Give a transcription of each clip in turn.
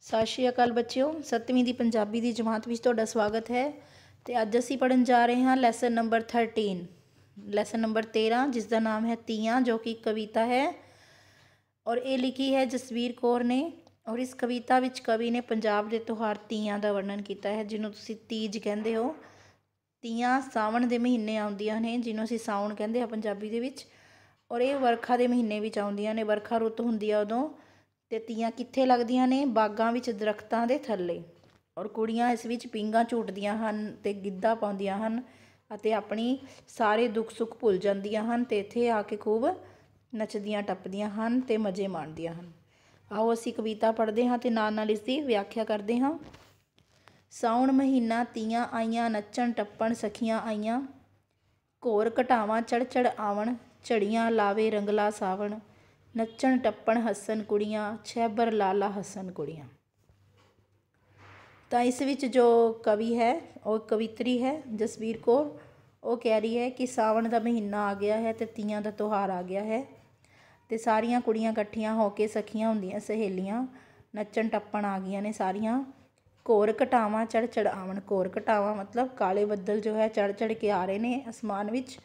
ਸਤਿ ਸ਼੍ਰੀ ਅਕਾਲ ਬੱਚਿਓ 7ਵੀਂ ਦੀ ਪੰਜਾਬੀ ਦੀ ਜਮਾਤ ਵਿੱਚ ਤੁਹਾਡਾ ਸਵਾਗਤ ਹੈ ਤੇ ਅੱਜ ਅਸੀਂ ਪੜਨ ਜਾ ਰਹੇ ਹਾਂ ਲੈਸਨ ਨੰਬਰ 13 ਲੈਸਨ ਨੰਬਰ 13 ਜਿਸ ਦਾ ਨਾਮ ਹੈ ਤੀਆਂ ਜੋ ਕਿ ਕਵਿਤਾ ਹੈ ਔਰ ਇਹ ਲਿਖੀ ਹੈ ਜਸਵੀਰ ਕੌਰ ਨੇ ਔਰ ਇਸ ਕਵਿਤਾ ਵਿੱਚ ਕਵੀ ਨੇ ਪੰਜਾਬ ਦੇ ਤਿਉਹਾਰ ਤੀਆਂ ਦਾ ਵਰਣਨ ਕੀਤਾ ਹੈ ਜਿਹਨੂੰ ਤੁਸੀਂ ਤੀਜ ਕਹਿੰਦੇ ਹੋ ਤੀਆਂ ਸਾਵਣ ਦੇ ਮਹੀਨੇ ਆਉਂਦੀਆਂ ਨੇ ਜਿਹਨੂੰ ਅਸੀਂ ਸਾਉਣ ਕਹਿੰਦੇ ਆ ਪੰਜਾਬੀ ਦੇ ਵਿੱਚ ਔਰ ਇਹ ਵਰਖਾ ਦੇ ਮਹੀਨੇ ਵਿੱਚ ਆਉਂਦੀਆਂ ਨੇ ਵਰਖਾ ਰੁੱਤ ਹੁੰਦੀ ਆ ਉਦੋਂ ਤੇ ਤੀਆਂ ਕਿੱਥੇ ਲੱਗਦੀਆਂ ਨੇ ਬਾਗਾਂ ਵਿੱਚ ਦਰਖਤਾਂ ਦੇ ਥੱਲੇ ਔਰ ਕੁੜੀਆਂ ਇਸ ਵਿੱਚ ਪਿੰਗਾ ਝੂਟਦੀਆਂ ਹਨ ਤੇ ਗਿੱਧਾ ਪਾਉਂਦੀਆਂ ਹਨ ਅਤੇ ਆਪਣੀ ਸਾਰੇ ਦੁੱਖ ਸੁੱਖ ਭੁੱਲ ਜਾਂਦੀਆਂ ਹਨ ਤੇ ਇੱਥੇ ਆ ਕੇ ਖੂਬ ਨੱਚਦੀਆਂ ਟੱਪਦੀਆਂ ਹਨ ਤੇ ਮਜ਼ੇ ਮਾਣਦੀਆਂ ਹਨ ਆਓ ਅਸੀਂ ਕਵਿਤਾ ਪੜ੍ਹਦੇ ਹਾਂ ਤੇ ਨਾਲ ਨਾਲ ਇਸ ਦੀ ਵਿਆਖਿਆ ਕਰਦੇ ਹਾਂ ਸਾਉਣ ਮਹੀਨਾ ਤੀਆਂ ਆਈਆਂ ਨੱਚਣ ਟੱਪਣ ਸਖੀਆਂ ਆਈਆਂ ਘੋਰ ਘਟਾਵਾਂ ਚੜ ਚੜ ਆਵਣ ਝੜੀਆਂ ਲਾਵੇ ਰੰਗਲਾ ਸਾਵਣ ਨੱਚਣ ਟੱਪਣ ਹੱਸਣ ਕੁੜੀਆਂ ਛੈਬਰ ਲਾਲਾ ਹੱਸਣ ਕੁੜੀਆਂ ਤਾਂ ਇਸ ਵਿੱਚ ਜੋ ਕਵੀ ਹੈ ਉਹ ਕਵਿਤਰੀ ਹੈ ਜਸਵੀਰ ਕੌਰ ਉਹ ਕਹਿ ਰਹੀ ਹੈ ਕਿ ਸਾਵਣ ਦਾ ਮਹੀਨਾ ਆ ਗਿਆ ਹੈ ਤੇ ਤੀਆਂ ਦਾ ਤਿਉਹਾਰ ਆ ਗਿਆ ਹੈ ਤੇ ਸਾਰੀਆਂ ਕੁੜੀਆਂ ਇਕੱਠੀਆਂ ਹੋ ਕੇ ਸਖੀਆਂ ਹੁੰਦੀਆਂ ਸਹੇਲੀਆਂ ਨੱਚਣ ਟੱਪਣ ਆ ਗਈਆਂ ਨੇ ਸਾਰੀਆਂ ਕੋਰ ਘਟਾਵਾਂ ਚੜ ਚੜ ਆਵਣ ਕੋਰ ਘਟਾਵਾਂ ਮਤਲਬ ਕਾਲੇ ਬੱਦਲ ਜੋ ਹੈ ਚੜ ਚੜ ਕੇ ਆ ਰਹੇ ਨੇ ਅਸਮਾਨ ਵਿੱਚ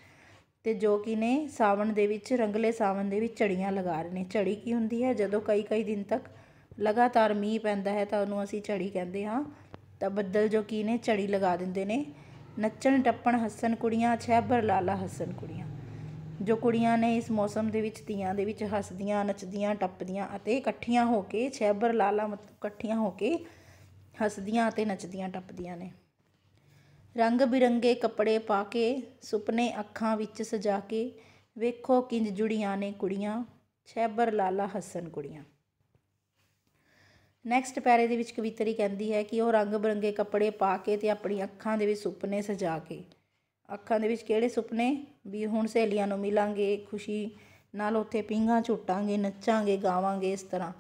ਤੇ ਜੋ ਕਿ ਨੇ ਸਾਵਣ ਦੇ ਵਿੱਚ ਰੰਗਲੇ ਸਾਵਣ ਦੇ ਵਿੱਚ ਝੜੀਆਂ ਲਗਾ ਰਹੇ ਨੇ ਝੜੀ ਕੀ ਹੁੰਦੀ ਹੈ ਜਦੋਂ ਕਈ ਕਈ ਦਿਨ ਤੱਕ ਲਗਾਤਾਰ ਮੀਂਹ ਪੈਂਦਾ ਹੈ ਤਾਂ ਉਹਨੂੰ ਅਸੀਂ ਝੜੀ ਕਹਿੰਦੇ ਹਾਂ ਤਾਂ ਬੱਦਲ ਜੋ ਕੀ ਨੇ ਝੜੀ ਲਗਾ ਦਿੰਦੇ ਨੇ ਨੱਚਣ ਟੱਪਣ ਹੱਸਣ ਕੁੜੀਆਂ ਛੈਬਰ ਲਾਲਾ ਹੱਸਣ ਕੁੜੀਆਂ ਜੋ ਕੁੜੀਆਂ ਨੇ ਇਸ ਮੌਸਮ ਦੇ ਵਿੱਚ ਤੀਆਂ ਦੇ ਵਿੱਚ ਹੱਸਦੀਆਂ ਨੱਚਦੀਆਂ ਟੱਪਦੀਆਂ ਅਤੇ ਇਕੱਠੀਆਂ ਹੋ ਕੇ ਛੈਬਰ ਲਾਲਾ ਮਤਲਬ ਇਕੱਠੀਆਂ ਹੋ ਕੇ ਹੱਸਦੀਆਂ ਅਤੇ ਨੱਚਦੀਆਂ ਟੱਪਦੀਆਂ ਨੇ ਰੰਗ ਬਿਰੰਗੇ ਕੱਪੜੇ ਪਾ ਕੇ ਸੁਪਨੇ ਅੱਖਾਂ ਵਿੱਚ ਸਜਾ ਕੇ ਵੇਖੋ ਕਿੰਜ ਜੁੜੀਆਂ ਨੇ ਕੁੜੀਆਂ ਸ਼ੈਬਰ ਲਾਲਾ ਹਸਨ ਕੁੜੀਆਂ ਨੈਕਸਟ ਪੈਰੇ ਦੇ ਵਿੱਚ ਕਵਿਤਰੀ ਕਹਿੰਦੀ ਹੈ ਕਿ ਉਹ ਰੰਗ ਬਿਰੰਗੇ ਕੱਪੜੇ ਪਾ ਕੇ ਤੇ ਆਪਣੀ ਅੱਖਾਂ ਦੇ ਵਿੱਚ ਸੁਪਨੇ ਸਜਾ ਕੇ ਅੱਖਾਂ ਦੇ ਵਿੱਚ ਕਿਹੜੇ ਸੁਪਨੇ ਵੀ ਹੁਣ ਸਹੇਲੀਆਂ ਨੂੰ ਮਿਲਾਂਗੇ ਖੁਸ਼ੀ ਨਾਲ ਉੱਥੇ ਪਿੰਗਾ ਝੁੱਟਾਂਗੇ ਨੱਚਾਂਗੇ ਗਾਵਾਂਗੇ ਇਸ ਤਰ੍ਹਾਂ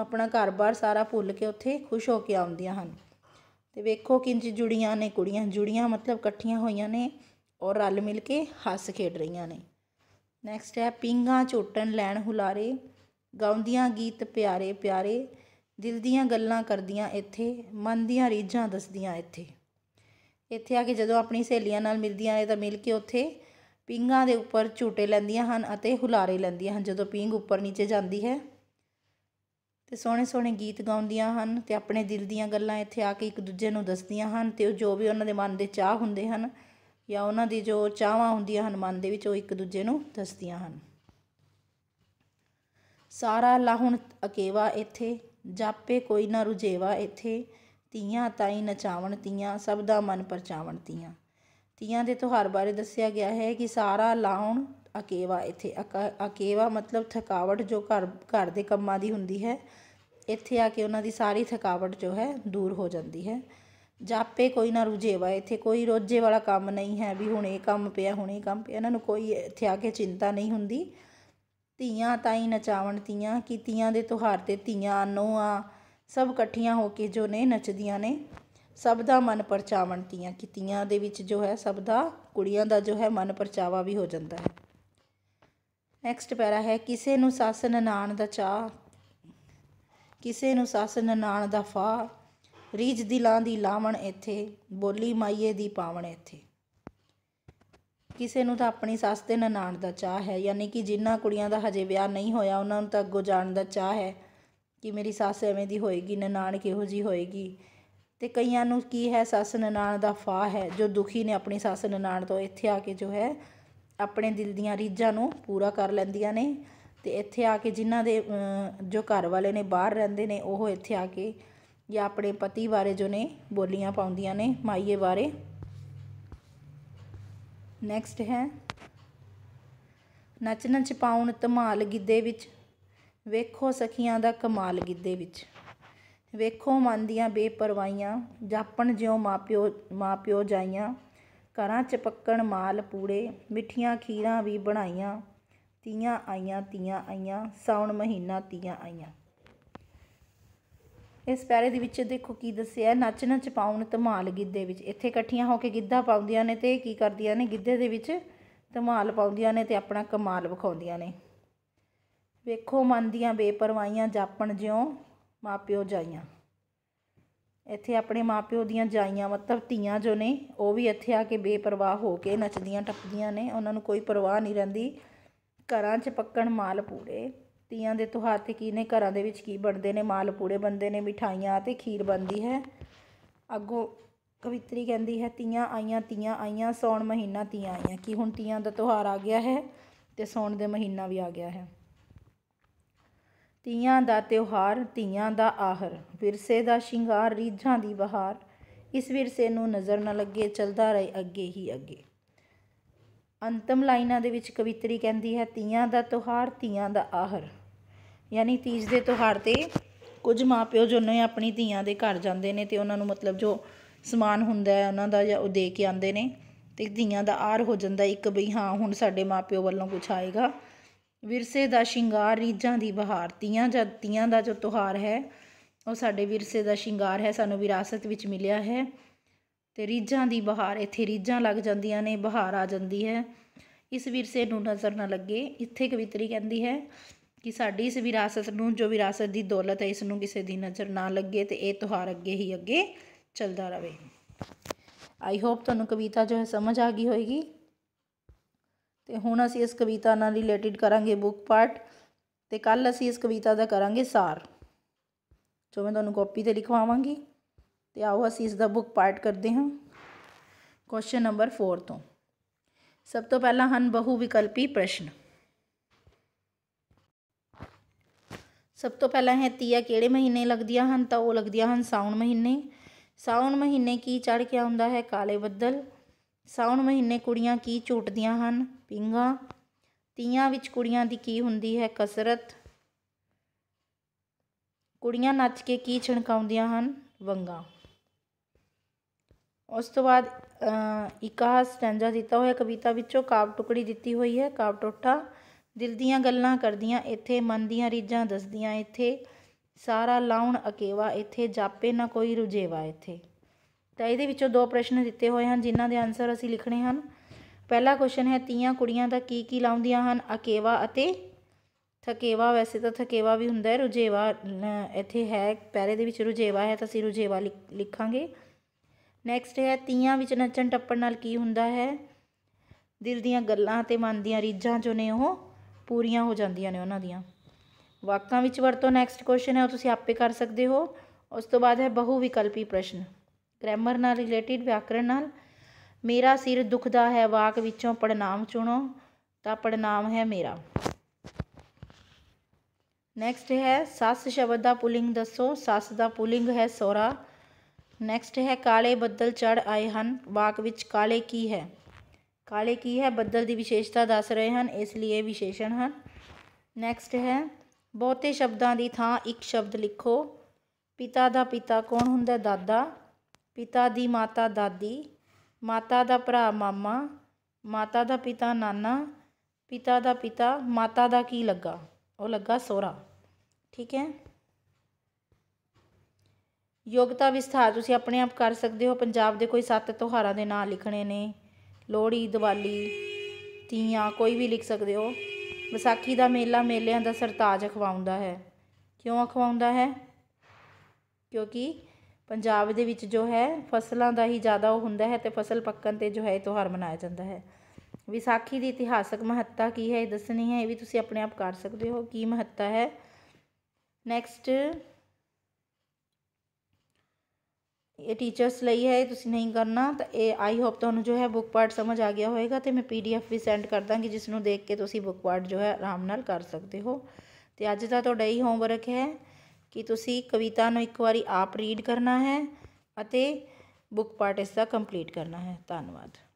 ਆਪਣਾ ਘਰ-ਬਾਰ ਸਾਰਾ ਭੁੱਲ ਕੇ ਉੱਥੇ ਖੁਸ਼ ਹੋ ਕੇ ਆਉਂਦੀਆਂ ਹਨ ਤੇ ਵੇਖੋ ਕਿੰਜ ਜੁੜੀਆਂ ਨੇ ਕੁੜੀਆਂ ਜੁੜੀਆਂ ਮਤਲਬ ਇਕੱਠੀਆਂ ਹੋਈਆਂ ਨੇ ਔਰ ਰਲ ਮਿਲ ਕੇ ਹੱਸ ਖੇਡ ਰਹੀਆਂ ਨੇ ਨੈਕਸਟ ਹੈ ਪਿੰਗਾ ਝੋਟਣ ਲੈਣ ਹੁਲਾਰੇ ਗਾਉਂਦੀਆਂ ਗੀਤ ਪਿਆਰੇ ਪਿਆਰੇ ਦਿਲ ਦੀਆਂ ਗੱਲਾਂ ਕਰਦੀਆਂ ਇੱਥੇ ਮਨ ਦੀਆਂ ਰੀਝਾਂ ਦੱਸਦੀਆਂ ਇੱਥੇ ਇੱਥੇ ਆ ਕੇ ਜਦੋਂ ਆਪਣੀ ਸਹੇਲੀਆਂ ਨਾਲ ਮਿਲਦੀਆਂ ਨੇ ਤਾਂ ਮਿਲ ਕੇ ਉੱਥੇ ਪਿੰਗਾਂ ਦੇ ਉੱਪਰ ਝੂਟੇ ਲੈਂਦੀਆਂ ਹਨ ਅਤੇ ਹੁਲਾਰੇ ਲੈਂਦੀਆਂ ਹਨ ਜਦੋਂ ਪਿੰਗ ਉੱਪਰ ਨੀਚੇ ਜਾਂਦੀ ਹੈ ਤੇ ਸੋਹਣੇ ਸੋਹਣੇ ਗੀਤ ਗਾਉਂਦੀਆਂ ਹਨ ਤੇ ਆਪਣੇ ਦਿਲ ਦੀਆਂ ਗੱਲਾਂ ਇੱਥੇ ਆ ਕੇ ਇੱਕ ਦੂਜੇ ਨੂੰ ਦੱਸਦੀਆਂ ਹਨ ਤੇ ਉਹ ਜੋ ਵੀ ਉਹਨਾਂ ਦੇ ਮਨ ਦੇ ਚਾਹ ਹੁੰਦੇ ਹਨ ਜਾਂ ਉਹਨਾਂ ਦੀ ਜੋ ਚਾਹਾਂ ਹੁੰਦੀਆਂ ਹਨ ਮਨ ਦੇ ਵਿੱਚ ਉਹ ਇੱਕ ਦੂਜੇ ਨੂੰ ਦੱਸਦੀਆਂ ਹਨ ਸਾਰਾ ਲਾਹੁਣ ਅਕੇਵਾ ਇੱਥੇ ਜਾਪੇ ਕੋਈ ਨਾ ਰੁਝੇਵਾ ਇੱਥੇ ਤੀਆਂ ਤਾਈ ਨਚਾਵਣ ਤੀਆਂ ਸਭ ਦਾ ਮਨ ਪਰਚਾਵਣ ਤੀਆਂ ਤੀਆਂ ਦੇ ਤਿਉਹਾਰ ਬਾਰੇ ਦੱਸਿਆ ਗਿਆ ਹੈ ਕਿ ਸਾਰਾ ਲਾਹੁਣ ਅਕੇਵਾ ਇੱਥੇ ਅਕੇਵਾ ਮਤਲਬ ਥਕਾਵਟ ਜੋ ਘਰ ਘਰ ਦੇ ਕੰਮਾਂ ਦੀ ਹੁੰਦੀ ਹੈ ਇੱਥੇ ਆ ਕੇ ਉਹਨਾਂ ਦੀ ਸਾਰੀ ਥਕਾਵਟ ਜੋ ਹੈ ਦੂਰ ਹੋ ਜਾਂਦੀ ਹੈ ਜਾਪੇ ਕੋਈ ਨਾ ਰੁਝੇਵਾ ਇੱਥੇ ਕੋਈ ਰੋਜੇ ਵਾਲਾ ਕੰਮ ਨਹੀਂ ਹੈ ਵੀ ਹੁਣ ਇਹ ਕੰਮ ਪਿਆ ਹੁਣ ਇਹ ਕੰਮ ਪਿਆ ਇਹਨਾਂ ਨੂੰ ਕੋਈ ਇੱਥੇ ਆ ਕੇ ਚਿੰਤਾ ਨਹੀਂ ਹੁੰਦੀ ਧੀਆਂ ਤਾਈ ਨਚਾਵਣ ਧੀਆਂ ਕੀ ਧੀਆਂ ਦੇ ਤਿਉਹਾਰ ਤੇ ਧੀਆਂ ਨੋਆ ਸਭ ਇਕੱਠੀਆਂ ਹੋ ਕੇ ਜੋ ਨੇ ਨੱਚਦੀਆਂ ਨੇ ਸਭ ਦਾ ਮਨ ਪਰਚਾਵਣ ਧੀਆਂ ਕੀ ਧੀਆਂ ਦੇ ਵਿੱਚ ਜੋ ਹੈ ਸਭ ਦਾ ਕੁੜੀਆਂ ਦਾ ਜੋ ਹੈ ਮਨ ਪਰਚਾਵਾ ਵੀ ਹੋ ਜਾਂਦਾ ਹੈ ਨੈਕਸਟ ਪੈਰਾ ਹੈ ਕਿਸੇ ਨੂੰ ਸੱਸ ਨਨਾਣ ਦਾ ਚਾਹ ਕਿਸੇ ਨੂੰ ਸੱਸ ਨਨਾਣ ਦਾ ਫਾ ਰੀਜ ਦਿਲਾਂ ਦੀ ਲਾਵਣ ਇੱਥੇ ਬੋਲੀ ਮਾਈਏ ਦੀ ਪਾਵਣ ਇੱਥੇ ਕਿਸੇ ਨੂੰ ਤਾਂ ਆਪਣੀ ਸੱਸ ਤੇ ਨਨਾਣ ਦਾ ਚਾਹ ਹੈ ਯਾਨੀ ਕਿ ਜਿੰਨਾ ਕੁੜੀਆਂ ਦਾ ਹਜੇ ਵਿਆਹ ਨਹੀਂ ਹੋਇਆ ਉਹਨਾਂ ਨੂੰ ਤਾਂ ਅੱਗੋਂ ਜਾਣ ਦਾ ਚਾਹ ਹੈ ਕਿ ਮੇਰੀ ਸੱਸ ਐਵੇਂ ਦੀ ਹੋਏਗੀ ਨਨਾਣ ਕਿਹੋ ਜੀ ਹੋਏਗੀ ਤੇ ਕਈਆਂ ਨੂੰ ਕੀ ਹੈ ਸੱਸ ਨਨਾਣ ਦਾ ਫਾ ਹੈ ਜੋ ਦੁਖੀ ਨੇ ਆਪਣੀ ਸੱਸ ਨਨਾਣ ਤੋਂ ਇੱਥੇ ਆ ਕੇ ਜੋ ਹੈ ਆਪਣੇ ਦਿਲ ਦੀਆਂ ਰੀਝਾਂ ਨੂੰ ਪੂਰਾ ਕਰ ਲੈਂਦੀਆਂ ਨੇ ਤੇ ਇੱਥੇ ਆ ਕੇ ਜਿਨ੍ਹਾਂ ਦੇ ਜੋ ਘਰ ਵਾਲੇ ਨੇ ਬਾਹਰ ਰਹਿੰਦੇ ਨੇ ਉਹ ਇੱਥੇ ਆ ਕੇ ਜਾਂ ਆਪਣੇ ਪਤੀ ਬਾਰੇ ਜੋ ਨੇ ਬੋਲੀਆਂ ਪਾਉਂਦੀਆਂ ਨੇ ਮਾਈਏ ਬਾਰੇ ਨੈਕਸਟ ਹੈ ਨੱਚ ਨੱਚ ਪਾਉਣ ਧਮਾਲ ਗਿੱਦੇ ਵਿੱਚ ਵੇਖੋ ਸਖੀਆਂ ਦਾ ਕਮਾਲ ਗਿੱਦੇ ਵਿੱਚ ਵੇਖੋ ਮਨ ਦੀਆਂ ਬੇਪਰਵਾਹੀਆਂ ਜਾਪਣ ਜਿਉ ਮਾਪਿਓ ਮਾਪਿਓ ਜਾਈਆਂ ਘਰਾਂ 'ਚ ਪੱਕਣ ਮਾਲ ਪੂੜੇ ਮਿੱਠੀਆਂ ਖੀਰਾਂ ਵੀ ਬਣਾਈਆਂ ਤੀਆਂ ਆਈਆਂ ਤੀਆਂ ਆਈਆਂ ਸਾਉਣ ਮਹੀਨਾ ਤੀਆਂ ਆਈਆਂ ਇਸ ਪੈਰੇ ਦੇ ਵਿੱਚ ਦੇਖੋ ਕੀ ਦੱਸਿਆ ਨੱਚ ਨੱਚ ਪਾਉਣ ਧਮਾਲ ਗਿੱਧੇ ਵਿੱਚ ਇੱਥੇ ਇਕੱਠੀਆਂ ਹੋ ਕੇ ਗਿੱਧਾ ਪਾਉਂਦੀਆਂ ਨੇ ਤੇ ਕੀ ਕਰਦੀਆਂ ਨੇ ਗਿੱਧੇ ਦੇ ਵਿੱਚ ਧਮਾਲ ਪਾਉਂਦੀਆਂ ਨੇ ਤੇ ਆਪਣਾ ਕਮਾਲ ਵਿਖਾਉਂਦੀਆਂ ਨੇ ਵੇਖੋ ਮਨ ਦੀਆਂ ਬੇਪਰਵਾਹੀਆਂ ਜਾਪਣ ਜਿਉਂ ਮਾਪਿਓ ਜਾਈਆਂ ਇੱਥੇ ਆਪਣੇ ਮਾਪਿਓ ਦੀਆਂ ਜਾਈਆਂ ਮਤਲਬ ਧੀਆਂ ਜੋ ਨੇ ਉਹ ਵੀ ਇੱਥੇ ਆ ਕੇ ਬੇਪਰਵਾਹ ਹੋ ਕੇ ਨੱਚਦੀਆਂ ਟੱਪਦੀਆਂ ਨੇ ਉਹਨਾਂ ਨੂੰ ਕੋਈ ਪਰਵਾਹ ਨਹੀਂ ਰਹਿੰਦੀ ਘਰਾਂ 'ਚ ਪੱਕਣ ਮਾਲ ਪੂੜੇ ਤੀਆਂ ਦੇ ਤਿਉਹਾਰ 'ਤੇ ਕੀ ਨੇ ਘਰਾਂ ਦੇ ਵਿੱਚ ਕੀ ਬਣਦੇ ਨੇ ਮਾਲ ਪੂੜੇ ਬੰਦੇ ਨੇ ਮਿਠਾਈਆਂ ਤੇ ਖੀਰ ਬਣਦੀ ਹੈ ਅੱਗੋਂ ਕਵਿਤਰੀ ਕਹਿੰਦੀ ਹੈ ਤੀਆਂ ਆਈਆਂ ਤੀਆਂ ਆਈਆਂ ਸੌਣ ਮਹੀਨਾ ਤੀਆਂ ਆਈਆਂ ਕੀ ਹੁਣ ਤੀਆਂ ਦਾ ਤਿਉਹਾਰ ਆ ਗਿਆ ਹੈ ਤੇ ਸੌਣ ਦੇ ਮਹੀਨਾ ਵੀ ਆ ਗਿਆ ਹੈ ਤੀਆਂ ਦਾ ਤਿਉਹਾਰ ਤੀਆਂ ਦਾ ਆਹਰ ਵਿਰਸੇ ਦਾ ਸ਼ਿੰਗਾਰ ਰੀਝਾਂ ਦੀ ਬਹਾਰ ਇਸ ਵਿਰਸੇ ਨੂੰ ਨਜ਼ਰ ਨਾ ਲੱਗੇ ਚਲਦਾ ਰਹੇ ਅੱਗੇ ਹੀ ਅੱਗੇ ਅੰਤਮ ਲਾਈਨਾਂ ਦੇ ਵਿੱਚ ਕਵਿਤਰੀ ਕਹਿੰਦੀ ਹੈ ਤੀਆਂ ਦਾ ਤਿਉਹਾਰ ਤੀਆਂ ਦਾ ਆਹਰ ਯਾਨੀ ਤੀਜ ਦੇ ਤਿਉਹਾਰ ਤੇ ਕੁਝ ਮਾਪਿਓ ਜੋ ਨੇ ਆਪਣੀ ਧੀਆਂ ਦੇ ਘਰ ਜਾਂਦੇ ਨੇ ਤੇ ਉਹਨਾਂ ਨੂੰ ਮਤਲਬ ਜੋ ਸਮਾਨ ਹੁੰਦਾ ਹੈ ਉਹਨਾਂ ਦਾ ਜਾਂ ਉਹ ਦੇ ਕੇ ਆਉਂਦੇ ਨੇ ਤੇ ਧੀਆਂ ਦਾ ਆਰ ਹੋ ਜਾਂਦਾ ਇੱਕ ਵੀ ਹਾਂ ਹੁਣ ਸਾਡੇ ਮਾਪਿਓ ਵੱਲੋਂ ਕੁਝ ਆਏਗਾ ਵਿਰਸੇ ਦਾ ਸ਼ਿੰਗਾਰ ਰੀਝਾਂ ਦੀ ਬਹਾਰ ਤੀਆਂ ਜਾਂ ਤੀਆਂ ਦਾ ਜੋ ਤਿਉਹਾਰ ਹੈ ਉਹ ਸਾਡੇ ਵਿਰਸੇ ਦਾ ਸ਼ਿੰਗਾਰ ਹੈ ਸਾਨੂੰ ਵਿਰਾਸਤ ਵਿੱਚ ਮਿਲਿਆ ਹੈ ਤੇ ਰੀਝਾਂ ਦੀ ਬਹਾਰ ਇੱਥੇ ਰੀਝਾਂ ਲੱਗ ਜਾਂਦੀਆਂ ਨੇ ਬਹਾਰ ਆ ਜਾਂਦੀ ਹੈ ਇਸ ਵਿਰਸੇ ਨੂੰ ਨਜ਼ਰ ਨਾ ਲੱਗੇ ਇੱਥੇ ਕਵਿਤਰੀ ਕਹਿੰਦੀ ਹੈ ਕਿ ਸਾਡੀ ਇਸ ਵਿਰਾਸਤ ਨੂੰ ਜੋ ਵਿਰਾਸਤ ਦੀ ਦੌਲਤ ਹੈ ਇਸ ਨੂੰ ਕਿਸੇ ਦੀ ਨਜ਼ਰ ਨਾ ਲੱਗੇ ਤੇ ਇਹ ਤਿਉਹਾਰ ਅੱਗੇ ਹੀ ਅੱਗੇ ਚੱਲਦਾ ਰਹੇ ਆਈ ਹੋਪ ਤੁਹਾਨੂੰ ਕਵਿਤਾ ਜੋ ਹੈ ਸਮਝ ਆ ਗਈ ਹੋਏਗੀ ਤੇ ਹੁਣ ਅਸੀਂ ਇਸ ਕਵਿਤਾ ਨਾਲ ਰਿਲੇਟਡ ਕਰਾਂਗੇ ਬੁੱਕ ਪਾਰਟ ਤੇ ਕੱਲ ਅਸੀਂ ਇਸ ਕਵਿਤਾ ਦਾ ਕਰਾਂਗੇ ਸਾਰ ਜੋ ਮੈਂ ਤੁਹਾਨੂੰ ਕਾਪੀ ਤੇ ਲਿਖਵਾਵਾਂਗੀ ਤੇ ਆਓ ਅਸੀਂ ਇਸ ਦਾ ਬੁੱਕ ਪਾਰਟ ਕਰਦੇ ਹਾਂ ਕੁਐਸਚਨ ਨੰਬਰ 4 ਤੋਂ ਸਭ ਤੋਂ ਪਹਿਲਾਂ ਹਨ ਬਹੁ ਵਿਕਲਪੀ ਪ੍ਰਸ਼ਨ ਸਭ ਤੋਂ ਪਹਿਲਾਂ ਹੈ ਤੀਆ ਕਿਹੜੇ ਮਹੀਨੇ ਲੱਗਦੀਆਂ ਹਨ ਤਾਂ ਉਹ ਲੱਗਦੀਆਂ ਹਨ ਸਾਉਣ ਮਹੀਨੇ ਸਾਉਣ ਮਹੀਨੇ ਕੀ ਚੜ ਕੇ ਆਉਂਦਾ ਹੈ ਕਾਲੇ ਬੱਦਲ ਸਾਉਣ ਮਹੀਨੇ ਕੁੜੀਆਂ ਕੀ ਝੂਟਦੀਆਂ ਹਨ ਪਿੰਗਾ ਤੀਆਂ ਵਿੱਚ ਕੁੜੀਆਂ ਦੀ ਕੀ ਹੁੰਦੀ ਹੈ ਕਸਰਤ ਕੁੜੀਆਂ ਨੱਚ ਕੇ ਕੀ ਛਣਕਾਉਂਦੀਆਂ ਹਨ ਵੰਗਾ ਉਸ ਤੋਂ ਬਾਅਦ ਇਕਾਹ ਸਟੈਂਜਾ ਦਿੱਤਾ ਹੋਇਆ ਕਵਿਤਾ ਵਿੱਚੋਂ ਕਾਵ ਟੁਕੜੀ ਦਿੱਤੀ ਹੋਈ ਹੈ ਕਾਵ ਟੋਟਾ ਦਿਲ ਦੀਆਂ ਗੱਲਾਂ ਕਰਦੀਆਂ ਇੱਥੇ ਮਨ ਦੀਆਂ ਰੀਝਾਂ ਦੱਸਦੀਆਂ ਇੱਥੇ ਸਾਰਾ ਲਾਉਣ ਅਕੇਵਾ ਇੱਥੇ ਜਾਪੇ ਨਾ ਕੋਈ ਰੁਝੇਵਾ ਇੱਥੇ ਤਾਂ ਇਹਦੇ ਵਿੱਚੋਂ ਦੋ ਪ੍ਰਸ਼ਨ ਦਿੱਤੇ ਹੋਏ ਹਨ ਜਿਨ੍ਹਾਂ ਦੇ ਆਨਸਰ ਅਸੀਂ ਲਿਖਣੇ ਹਨ ਪਹਿਲਾ ਕੁਐਸਚਨ ਹੈ ਤੀਆਂ ਕੁੜੀਆਂ ਦਾ ਕੀ ਕੀ ਲਾਉਂਦੀਆਂ ਹਨ ਅਕੇਵਾ ਅਤੇ ਥਕੇਵਾ ਵੈਸੇ ਤਾਂ ਥਕੇਵਾ ਵੀ ਹੁੰਦਾ ਹੈ ਰੁਝੇਵਾ ਇੱਥੇ ਹੈ ਪੈਰੇ ਦੇ ਵਿੱਚ ਰੁਝੇਵਾ ਹੈ ਤਾਂ ਅਸੀਂ ਰੁਝੇਵਾ ਲਿਖਾਂਗੇ ਨੈਕਸਟ ਹੈ ਤੀਆਂ ਵਿੱਚ ਨੱਚਣ ਟੱਪਣ ਨਾਲ ਕੀ ਹੁੰਦਾ ਹੈ ਦਿਲ ਦੀਆਂ ਗੱਲਾਂ ਤੇ ਮਨ ਦੀਆਂ ਰੀਝਾਂ ਜੋ ਨੇ ਉਹ ਪੂਰੀਆਂ ਹੋ ਜਾਂਦੀਆਂ ਨੇ ਉਹਨਾਂ ਦੀਆਂ ਵਾਕਾਂ ਵਿੱਚ ਵਰਤੋਂ ਨੈਕਸਟ ਕੁਐਸਚਨ ਹੈ ਉਹ ਤੁਸੀਂ ਆਪੇ ਕਰ ਸਕਦੇ ਹੋ ਉਸ ਤੋਂ ਬਾਅਦ ਹੈ ਬਹੁ ਵਿਕਲਪੀ ਪ੍ਰਸ਼ਨ ਗ੍ਰਾਮਰ ਨਾਲ ਰਿਲੇਟਿਡ ਵਿਆਕਰਨ ਨਾਲ ਮੇਰਾ ਸਿਰ ਦੁਖਦਾ ਹੈ ਵਾਕ ਵਿੱਚੋਂ ਪੜਨਾਮ ਚੁਣੋ ਤਾਂ ਪੜਨਾਮ ਹੈ ਮੇਰਾ ਨੈਕਸਟ ਹੈ ਸੱਸ ਸ਼ਬਦ ਦਾ ਪੁਲਿੰਗ ਦੱਸੋ ਸੱਸ ਦਾ ਪੁਲਿੰਗ ਹੈ ਸੋਰਾ ਨੈਕਸਟ ਹੈ ਕਾਲੇ ਬੱਦਲ ਚੜ ਆਏ ਹਨ ਵਾਕ ਵਿੱਚ ਕਾਲੇ ਕੀ ਹੈ ਕਾਲੇ ਕੀ ਹੈ ਬੱਦਲ ਦੀ ਵਿਸ਼ੇਸ਼ਤਾ ਦੱਸ ਰਹੇ ਹਨ ਇਸ ਲਈ ਇਹ ਵਿਸ਼ੇਸ਼ਣ ਹਨ ਨੈਕਸਟ ਹੈ ਬਹੁਤੇ ਸ਼ਬਦਾਂ ਦੀ ਥਾਂ ਇੱਕ ਸ਼ਬਦ ਲਿਖੋ ਪਿਤਾ ਦਾ ਪਿਤਾ ਕੌਣ ਹੁੰਦਾ ਦਾਦਾ ਪਿਤਾ ਦੀ ਮਾਤਾ ਦਾਦੀ ਮਾਤਾ ਦਾ ਭਰਾ ਮਾਮਾ ਮਾਤਾ ਦਾ ਪਿਤਾ ਨਾਨਾ ਪਿਤਾ ਦਾ ਪਿਤਾ ਮਾਤਾ ਦਾ ਕੀ ਲੱਗਾ ਉਹ ਲੱਗਾ ਸੋਹਰਾ ਠੀਕ ਹੈ ਯੋਗਤਾ ਵਿਸਥਾਰ ਤੁਸੀਂ ਆਪਣੇ ਆਪ ਕਰ ਸਕਦੇ ਹੋ ਪੰਜਾਬ ਦੇ ਕੋਈ ਸੱਤ ਤਿਉਹਾਰਾਂ ਦੇ ਨਾਂ ਲਿਖਣੇ ਨੇ ਲੋਹੜੀ ਦੀਵਾਲੀ ਤੀਆਂ ਕੋਈ ਵੀ ਲਿਖ ਸਕਦੇ ਹੋ ਵਿਸਾਖੀ ਦਾ ਮੇਲਾ ਮੇਲਿਆਂ ਦਾ ਸਰਤਾਜ ਅਖਵਾਉਂਦਾ ਹੈ ਕਿਉਂ ਅਖਵਾਉਂਦਾ ਹੈ ਕਿਉਂਕਿ ਪੰਜਾਬ ਦੇ ਵਿੱਚ ਜੋ ਹੈ ਫਸਲਾਂ ਦਾ ਹੀ ਜ਼ਿਆਦਾ ਉਹ ਹੁੰਦਾ ਹੈ ਤੇ ਫਸਲ ਪੱਕਣ 'ਤੇ ਜੋ ਹੈ ਇਹ ਤਿਉਹਾਰ ਮਨਾਇਆ ਜਾਂਦਾ ਹੈ ਵਿਸਾਖੀ ਦੀ ਇਤਿਹਾਸਕ ਮਹੱਤਤਾ ਕੀ ਹੈ ਇਹ ਦੱਸਣੀ ਹੈ ਇਹ ਵੀ ਤੁਸੀਂ ਆਪਣੇ ਆਪ ਕਰ ਸਕਦੇ ਹੋ ਕੀ ਮਹੱਤਤਾ ਹੈ ਨੈਕਸਟ ਇਹ ਟੀਚਰਸ ਲਈ ਹੈ ਤੁਸੀਂ ਨਹੀਂ ਕਰਨਾ ਤਾਂ ਇਹ ਆਈ ਹੋਪ ਤੁਹਾਨੂੰ ਜੋ ਹੈ ਬੁੱਕ ਪਾਰਟ ਸਮਝ ਆ ਗਿਆ ਹੋਵੇਗਾ ਤੇ ਮੈਂ ਪੀਡੀਐਫ ਵੀ ਸੈਂਡ ਕਰ ਦਾਂਗੀ ਜਿਸ ਨੂੰ ਦੇਖ ਕੇ ਤੁਸੀਂ ਬੁੱਕ ਪਾਰਟ ਜੋ ਹੈ ਆਰਾਮ ਨਾਲ ਕਰ ਸਕਦੇ ਹੋ ਤੇ ਅੱਜ ਦਾ ਤੁਹਾਡਾ ਹੀ ਹੋਮਵਰਕ ਹੈ ਕਿ ਤੁਸੀਂ ਕਵਿਤਾ ਨੂੰ ਇੱਕ ਵਾਰੀ ਆਪ ਰੀਡ ਕਰਨਾ ਹੈ ਅਤੇ ਬੁੱਕ ਪਾਰਟ ਇਸ ਦਾ ਕੰਪਲੀਟ ਕਰਨਾ ਹੈ ਧੰਨਵਾਦ